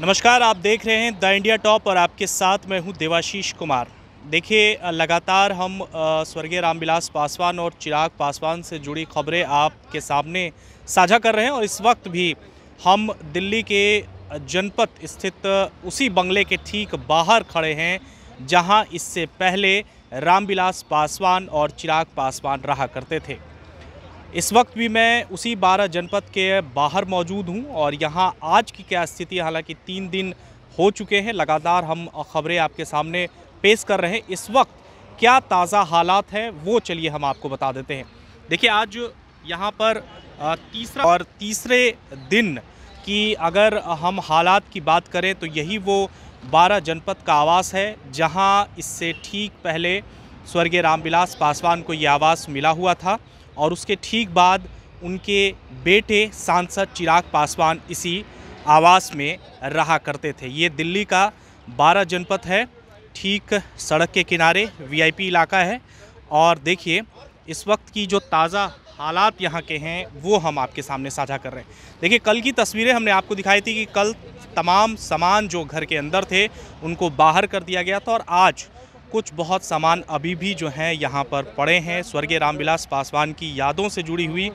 नमस्कार आप देख रहे हैं द इंडिया टॉप और आपके साथ मैं हूं देवाशीष कुमार देखिए लगातार हम स्वर्गीय रामविलास पासवान और चिराग पासवान से जुड़ी खबरें आपके सामने साझा कर रहे हैं और इस वक्त भी हम दिल्ली के जनपद स्थित उसी बंगले के ठीक बाहर खड़े हैं जहां इससे पहले रामविलास पासवान और चिराग पासवान रहा करते थे इस वक्त भी मैं उसी बारह जनपद के बाहर मौजूद हूँ और यहाँ आज की क्या स्थिति हालांकि तीन दिन हो चुके हैं लगातार हम खबरें आपके सामने पेश कर रहे हैं इस वक्त क्या ताज़ा हालात है वो चलिए हम आपको बता देते हैं देखिए आज यहाँ पर तीसरा और तीसरे दिन की अगर हम हालात की बात करें तो यही वो बारह जनपद का आवास है जहाँ इससे ठीक पहले स्वर्गीय रामविलास पासवान को ये आवास मिला हुआ था और उसके ठीक बाद उनके बेटे सांसद चिराग पासवान इसी आवास में रहा करते थे ये दिल्ली का बारह जनपद है ठीक सड़क के किनारे वीआईपी इलाका है और देखिए इस वक्त की जो ताज़ा हालात यहाँ के हैं वो हम आपके सामने साझा कर रहे हैं देखिए कल की तस्वीरें हमने आपको दिखाई थी कि कल तमाम सामान जो घर के अंदर थे उनको बाहर कर दिया गया था और आज कुछ बहुत सामान अभी भी जो हैं यहाँ पर पड़े हैं स्वर्गीय रामविलास पासवान की यादों से जुड़ी हुई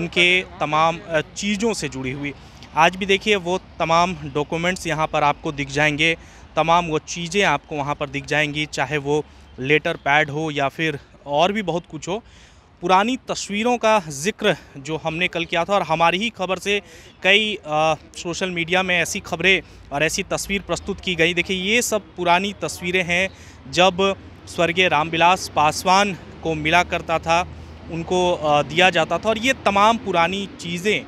उनके तमाम चीज़ों से जुड़ी हुई आज भी देखिए वो तमाम डॉक्यूमेंट्स यहाँ पर आपको दिख जाएंगे तमाम वो चीज़ें आपको वहाँ पर दिख जाएंगी चाहे वो लेटर पैड हो या फिर और भी बहुत कुछ हो पुरानी तस्वीरों का जिक्र जो हमने कल किया था और हमारी ही खबर से कई आ, सोशल मीडिया में ऐसी खबरें और ऐसी तस्वीर प्रस्तुत की गई देखिए ये सब पुरानी तस्वीरें हैं जब स्वर्गीय रामविलास पासवान को मिला करता था उनको दिया जाता था और ये तमाम पुरानी चीज़ें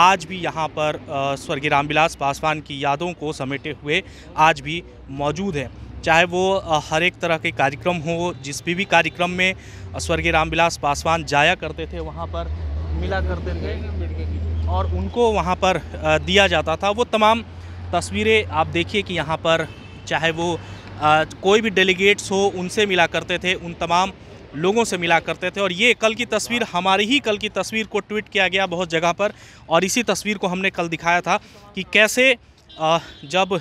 आज भी यहाँ पर स्वर्गीय रामविलास पासवान की यादों को समेटे हुए आज भी मौजूद हैं चाहे वो हर एक तरह के कार्यक्रम हो जिस भी भी कार्यक्रम में स्वर्गीय रामविलास पासवान जाया करते थे वहाँ पर मिला करते थे और उनको वहाँ पर दिया जाता था वो तमाम तस्वीरें आप देखिए कि यहाँ पर चाहे वो आ, कोई भी डेलीगेट्स हो उनसे मिला करते थे उन तमाम लोगों से मिला करते थे और ये कल की तस्वीर हमारी ही कल की तस्वीर को ट्वीट किया गया बहुत जगह पर और इसी तस्वीर को हमने कल दिखाया था कि कैसे आ, जब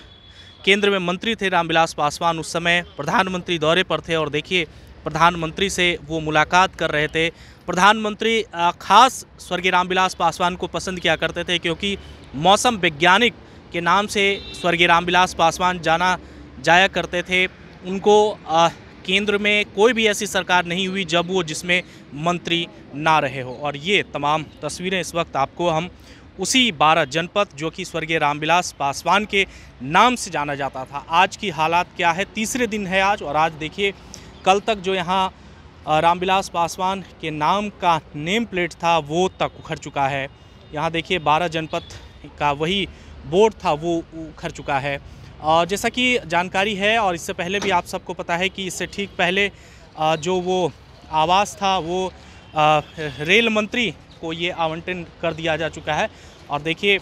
केंद्र में मंत्री थे रामविलास पासवान उस समय प्रधानमंत्री दौरे पर थे और देखिए प्रधानमंत्री से वो मुलाकात कर रहे थे प्रधानमंत्री खास स्वर्गीय रामविलास पासवान को पसंद किया करते थे क्योंकि मौसम वैज्ञानिक के नाम से स्वर्गीय रामविलास पासवान जाना जाया करते थे उनको केंद्र में कोई भी ऐसी सरकार नहीं हुई जब वो जिसमें मंत्री ना रहे हो और ये तमाम तस्वीरें इस वक्त आपको हम उसी बारह जनपद जो कि स्वर्गीय रामविलास पासवान के नाम से जाना जाता था आज की हालात क्या है तीसरे दिन है आज और आज देखिए कल तक जो यहाँ रामविलास पासवान के नाम का नेम प्लेट था वो तक उखड़ चुका है यहाँ देखिए बारह जनपद का वही बोर्ड था वो उखड़ चुका है और जैसा कि जानकारी है और इससे पहले भी आप सबको पता है कि इससे ठीक पहले जो वो आवास था वो रेल मंत्री को ये आवंटन कर दिया जा चुका है और देखिए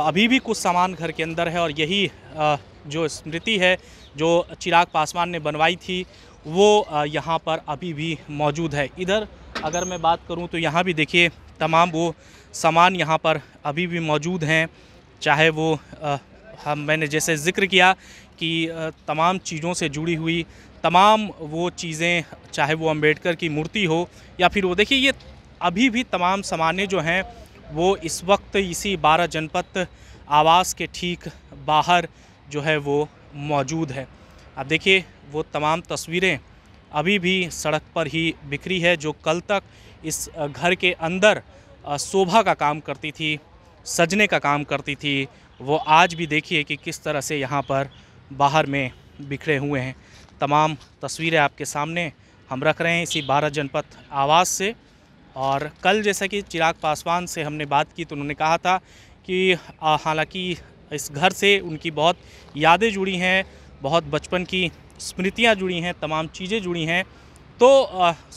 अभी भी कुछ सामान घर के अंदर है और यही जो स्मृति है जो चिराग पासवान ने बनवाई थी वो यहाँ पर अभी भी मौजूद है इधर अगर मैं बात करूँ तो यहाँ भी देखिए तमाम वो सामान यहाँ पर अभी भी मौजूद हैं चाहे वो हम मैंने जैसे ज़िक्र किया कि तमाम चीज़ों से जुड़ी हुई तमाम वो चीज़ें चाहे वो अंबेडकर की मूर्ति हो या फिर वो देखिए ये अभी भी तमाम सामान जो हैं वो इस वक्त इसी बारह जनपद आवास के ठीक बाहर जो है वो मौजूद है अब देखिए वो तमाम तस्वीरें अभी भी सड़क पर ही बिखरी है जो कल तक इस घर के अंदर शोभा का काम करती थी सजने का काम करती थी वो आज भी देखिए कि किस तरह से यहाँ पर बाहर में बिखरे हुए हैं तमाम तस्वीरें आपके सामने हम रख रहे हैं इसी बारह जनपद आवास से और कल जैसा कि चिराग पासवान से हमने बात की तो उन्होंने कहा था कि हालांकि इस घर से उनकी बहुत यादें जुड़ी हैं बहुत बचपन की स्मृतियां जुड़ी हैं तमाम चीज़ें जुड़ी हैं तो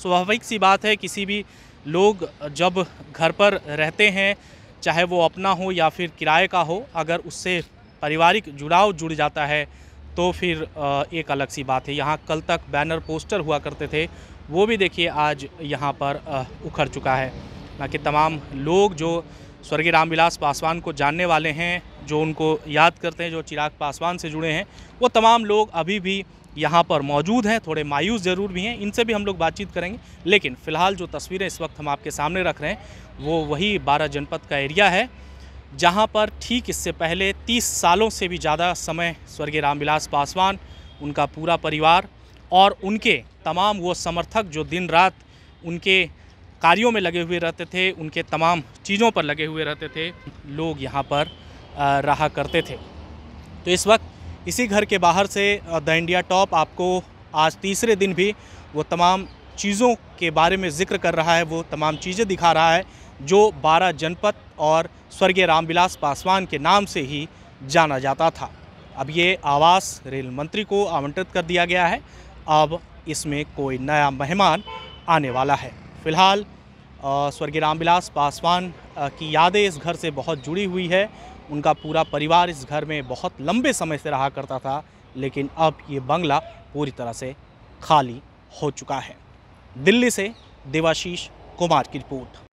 स्वाभाविक सी बात है किसी भी लोग जब घर पर रहते हैं चाहे वो अपना हो या फिर किराए का हो अगर उससे पारिवारिक जुड़ाव जुड़ जाता है तो फिर एक अलग सी बात है यहाँ कल तक बैनर पोस्टर हुआ करते थे वो भी देखिए आज यहाँ पर उखड़ चुका है बाकी तमाम लोग जो स्वर्गीय रामविलास पासवान को जानने वाले हैं जो उनको याद करते हैं जो चिराग पासवान से जुड़े हैं वो तमाम लोग अभी भी यहाँ पर मौजूद हैं थोड़े मायूस ज़रूर भी हैं इनसे भी हम लोग बातचीत करेंगे लेकिन फ़िलहाल जो तस्वीरें इस वक्त हम आपके सामने रख रहे हैं वो वही बारह जनपद का एरिया है जहाँ पर ठीक इससे पहले तीस सालों से भी ज़्यादा समय स्वर्गीय रामविलास पासवान उनका पूरा परिवार और उनके तमाम वो समर्थक जो दिन रात उनके कार्यों में लगे हुए रहते थे उनके तमाम चीज़ों पर लगे हुए रहते थे लोग यहाँ पर रहा करते थे तो इस वक्त इसी घर के बाहर से द इंडिया टॉप आपको आज तीसरे दिन भी वो तमाम चीज़ों के बारे में जिक्र कर रहा है वो तमाम चीज़ें दिखा रहा है जो बारह जनपद और स्वर्गीय रामविलास पासवान के नाम से ही जाना जाता था अब ये आवास रेल मंत्री को आमंत्रित कर दिया गया है अब इसमें कोई नया मेहमान आने वाला है फिलहाल स्वर्गीय रामविलास पासवान की यादें इस घर से बहुत जुड़ी हुई है उनका पूरा परिवार इस घर में बहुत लंबे समय से रहा करता था लेकिन अब ये बंगला पूरी तरह से खाली हो चुका है दिल्ली से देवाशीष कुमार की रिपोर्ट